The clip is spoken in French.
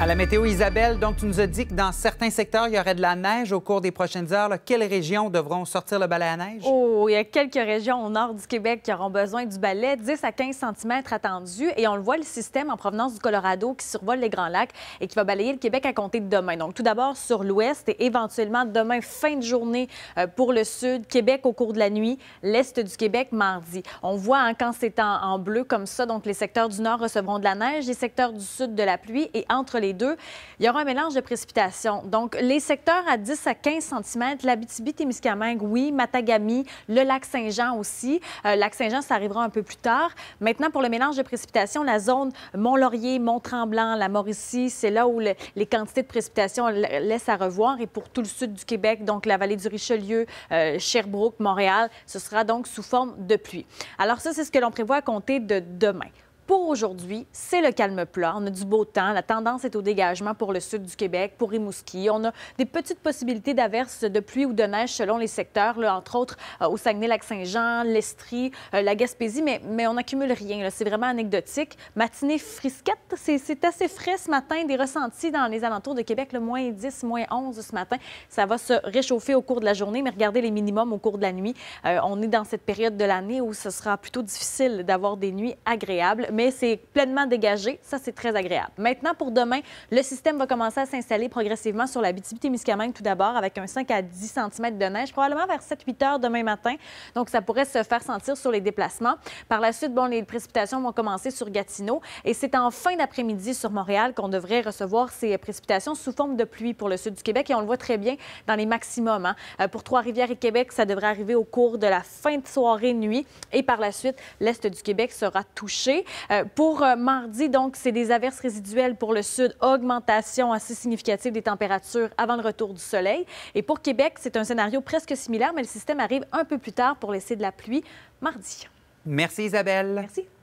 À la météo, Isabelle, donc tu nous as dit que dans certains secteurs, il y aurait de la neige au cours des prochaines heures. quelles régions devront sortir le balai à neige? Oh, il y a quelques régions au nord du Québec qui auront besoin du balai, 10 à 15 cm attendus. Et on le voit, le système en provenance du Colorado qui survole les Grands Lacs et qui va balayer le Québec à compter de demain. Donc, tout d'abord sur l'ouest et éventuellement demain, fin de journée euh, pour le sud, Québec au cours de la nuit, l'est du Québec mardi. On voit hein, quand c'est en, bleu comme ça, donc les secteurs du nord recevront de la neige, les secteurs du sud de la pluie et entre les deux, il y aura un mélange de précipitations. Donc, les secteurs à 10 à 15 cm, l'Abitibi-Témiscamingue, oui, Matagami, le lac Saint-Jean aussi. Euh, le lac Saint-Jean, ça arrivera un peu plus tard. Maintenant, pour le mélange de précipitations, la zone Mont-Laurier, Mont-Tremblant, la Mauricie, c'est là où les quantités de précipitations laissent à revoir. Et pour tout le sud du Québec, donc la vallée du Richelieu, euh, Sherbrooke, Montréal, ce sera donc sous forme de pluie. Alors ça, c'est ce que l'on prévoit à compter de demain. Pour aujourd'hui, c'est le calme plat. On a du beau temps. La tendance est au dégagement pour le sud du Québec, pour Rimouski. On a des petites possibilités d'averses de pluie ou de neige selon les secteurs, entre autres euh, au Saguenay-Lac-Saint-Jean, l'Estrie, euh, la Gaspésie, mais, mais on n'accumule rien. C'est vraiment anecdotique. Matinée frisquette, c'est assez frais ce matin. Des ressentis dans les alentours de Québec, le moins 10, moins 11 ce matin. Ça va se réchauffer au cours de la journée, mais regardez les minimums au cours de la nuit. Euh, on est dans cette période de l'année où ce sera plutôt difficile d'avoir des nuits agréables mais c'est pleinement dégagé. Ça, c'est très agréable. Maintenant, pour demain, le système va commencer à s'installer progressivement sur la Bitibi-Témiscamingue tout d'abord, avec un 5 à 10 cm de neige, probablement vers 7-8 heures demain matin. Donc, ça pourrait se faire sentir sur les déplacements. Par la suite, bon, les précipitations vont commencer sur Gatineau et c'est en fin d'après-midi sur Montréal qu'on devrait recevoir ces précipitations sous forme de pluie pour le sud du Québec et on le voit très bien dans les maximums. Hein. Euh, pour Trois-Rivières et Québec, ça devrait arriver au cours de la fin de soirée-nuit et par la suite, l'est du Québec sera touché. Euh, pour euh, mardi, donc, c'est des averses résiduelles pour le sud, augmentation assez significative des températures avant le retour du soleil. Et pour Québec, c'est un scénario presque similaire, mais le système arrive un peu plus tard pour laisser de la pluie mardi. Merci Isabelle. Merci.